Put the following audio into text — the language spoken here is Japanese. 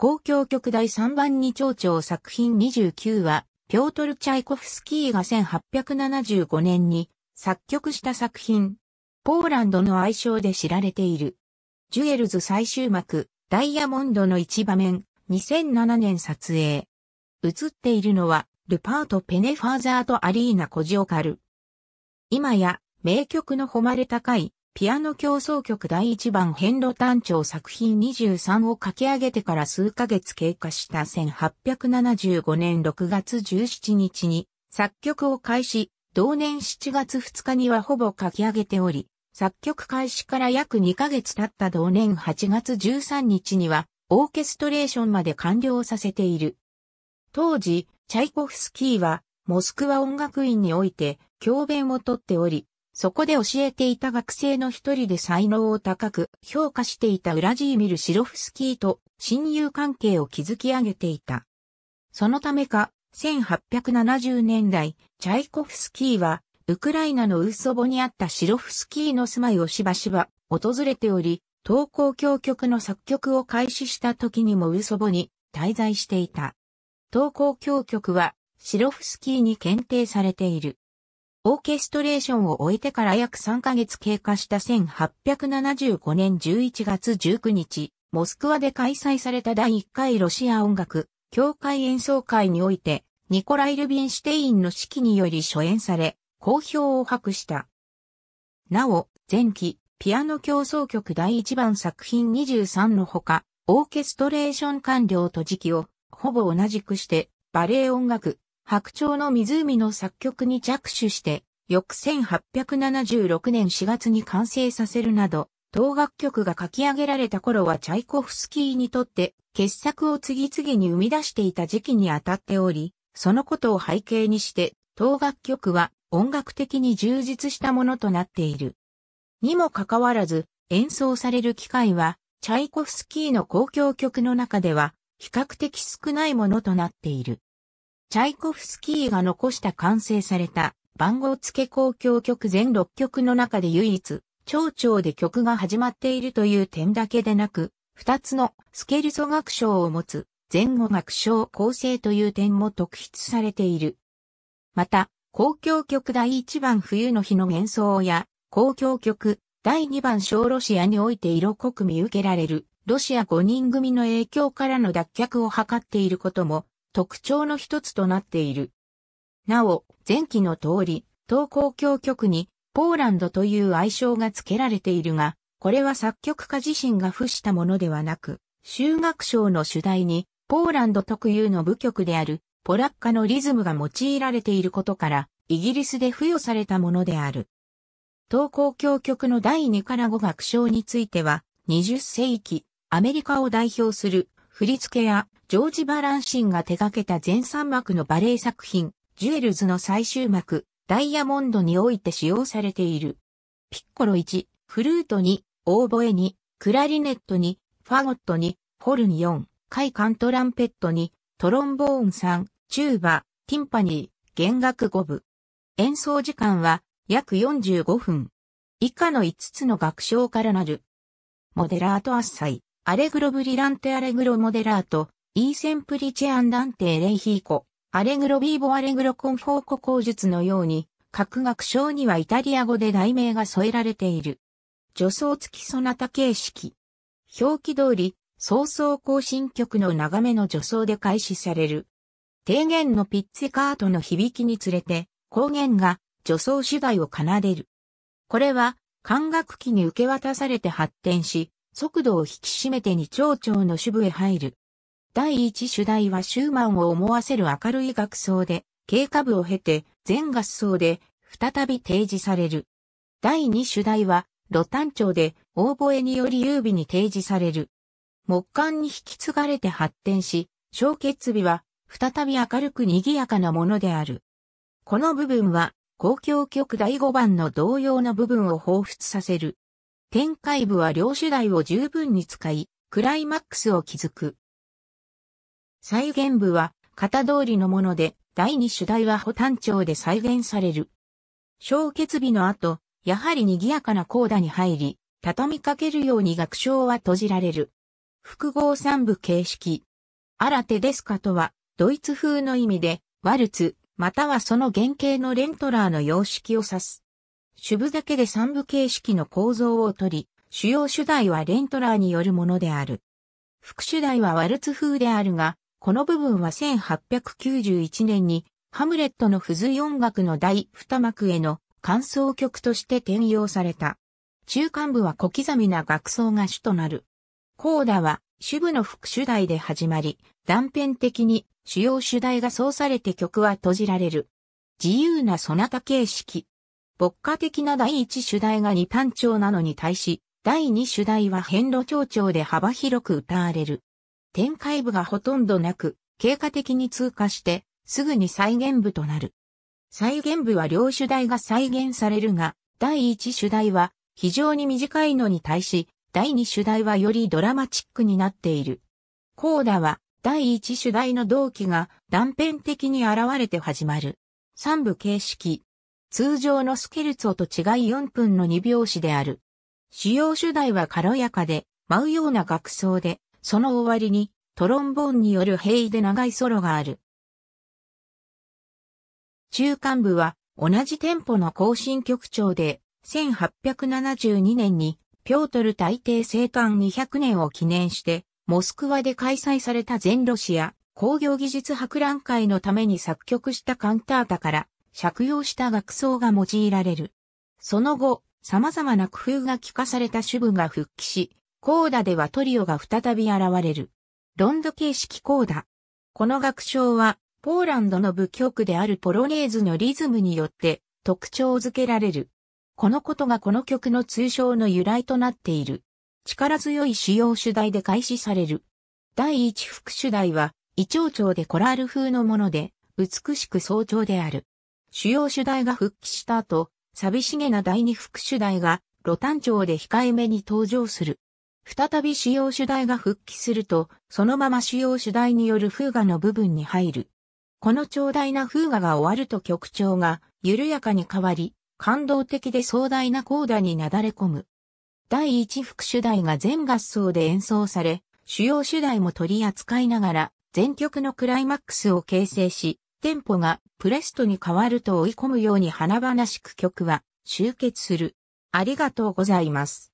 公共曲第3番に蝶々作品29は、ピョートル・チャイコフスキーが1875年に作曲した作品。ポーランドの愛称で知られている。ジュエルズ最終幕、ダイヤモンドの一場面、2007年撮影。映っているのは、ルパート・ペネファーザーとアリーナ・コジオカル。今や、名曲の誉れ高いピアノ競争曲第1番変路単調作品23を書き上げてから数ヶ月経過した1875年6月17日に作曲を開始、同年7月2日にはほぼ書き上げており、作曲開始から約2ヶ月経った同年8月13日にはオーケストレーションまで完了させている。当時、チャイコフスキーはモスクワ音楽院において教鞭をとっており、そこで教えていた学生の一人で才能を高く評価していたウラジーミル・シロフスキーと親友関係を築き上げていた。そのためか、1870年代、チャイコフスキーは、ウクライナのウソボにあったシロフスキーの住まいをしばしば訪れており、東高教局の作曲を開始した時にもウソボに滞在していた。東高教局は、シロフスキーに検定されている。オーケストレーションを終えてから約3ヶ月経過した1875年11月19日、モスクワで開催された第1回ロシア音楽協会演奏会において、ニコライ・ルビンシュテインの指揮により初演され、好評を博した。なお、前期、ピアノ競争曲第1番作品23のほか、オーケストレーション完了と時期を、ほぼ同じくして、バレエ音楽、白鳥の湖の作曲に着手して、翌1876年4月に完成させるなど、当楽曲が書き上げられた頃はチャイコフスキーにとって傑作を次々に生み出していた時期に当たっており、そのことを背景にして当楽曲は音楽的に充実したものとなっている。にもかかわらず演奏される機会はチャイコフスキーの公共曲の中では比較的少ないものとなっている。チャイコフスキーが残した完成された番号付け公共曲全6曲の中で唯一、長調で曲が始まっているという点だけでなく、2つのスケルソ楽章を持つ前後楽章構成という点も特筆されている。また、公共曲第1番冬の日の幻想や、公共曲第2番小ロシアにおいて色濃く見受けられる、ロシア5人組の影響からの脱却を図っていることも特徴の一つとなっている。なお、前期の通り、東稿協曲にポーランドという愛称が付けられているが、これは作曲家自身が付したものではなく、修学賞の主題に、ポーランド特有の舞曲である、ポラッカのリズムが用いられていることから、イギリスで付与されたものである。東稿協曲の第2から5楽章については、20世紀、アメリカを代表する振り付けやジョージ・バランシンが手掛けた全3幕のバレエ作品、ジュエルズの最終幕、ダイヤモンドにおいて使用されている。ピッコロ1、フルート2、オーボエ2、クラリネット2、ファゴット2、ホルン4、カントランペット2、トロンボーン3、チューバ、ティンパニー、弦楽5部。演奏時間は約45分。以下の5つの楽章からなる。モデラートアッサイ。アレグロブリランテアレグロモデラート、イーセンプリチェアンダンテレイヒーコ、アレグロビーボアレグロコンフォーコ口述のように、各学章にはイタリア語で題名が添えられている。助走付きソナタ形式。表記通り、早々行進曲の長めの助走で開始される。低弦のピッツェカートの響きにつれて、高弦が助走主題を奏でる。これは、管楽器に受け渡されて発展し、速度を引き締めて二丁長の主部へ入る。第一主題はシューマンを思わせる明るい学奏で、経過部を経て、全合奏で、再び提示される。第二主題は、露丹調で、大ーえにより優美に提示される。木管に引き継がれて発展し、小結尾は、再び明るく賑やかなものである。この部分は、公共曲第5番の同様の部分を彷彿させる。展開部は両手題を十分に使い、クライマックスを築く。再現部は型通りのもので、第二主題は補単調で再現される。小決日の後、やはり賑やかなコーダに入り、畳みかけるように楽章は閉じられる。複合三部形式。アラテデスカとは、ドイツ風の意味で、ワルツ、またはその原型のレントラーの様式を指す。主部だけで三部形式の構造をとり、主要主題はレントラーによるものである。副主題はワルツ風であるが、この部分は1891年にハムレットの付随音楽の第二幕への感想曲として転用された。中間部は小刻みな楽奏が主となる。コーダは主部の副主題で始まり、断片的に主要主題がそうされて曲は閉じられる。自由なソナタ形式、牧歌的な第一主題が二単調なのに対し、第二主題は変路調調で幅広く歌われる。展開部がほとんどなく、経過的に通過して、すぐに再現部となる。再現部は両主題が再現されるが、第一主題は非常に短いのに対し、第二主題はよりドラマチックになっている。コーダは第一主題の同期が断片的に現れて始まる。三部形式、通常のスケルツォと違い4分の2拍子である。主要主題は軽やかで、舞うような楽奏で、その終わりにトロンボーンによる平で長いソロがある。中間部は同じテンポの更新曲調で、1872年にピョートル大帝生誕200年を記念して、モスクワで開催された全ロシア工業技術博覧会のために作曲したカンタータから借用した額装が用いられる。その後、様々な工夫が聞かされた主部が復帰し、コーダではトリオが再び現れる。ロンド形式コーダ。この楽章は、ポーランドの部曲であるポロネーズのリズムによって特徴づけられる。このことがこの曲の通称の由来となっている。力強い主要主題で開始される。第一副主題は、胃腸調でコラール風のもので、美しく早朝である。主要主題が復帰した後、寂しげな第二副主題が、露ン町で控えめに登場する。再び主要主題が復帰すると、そのまま主要主題による風画の部分に入る。この長大な風画が終わると曲調が緩やかに変わり、感動的で壮大なコーダになだれ込む。第一副主題が全合奏で演奏され、主要主題も取り扱いながら、全曲のクライマックスを形成し、テンポがプレストに変わると追い込むように華々しく曲は終結する。ありがとうございます。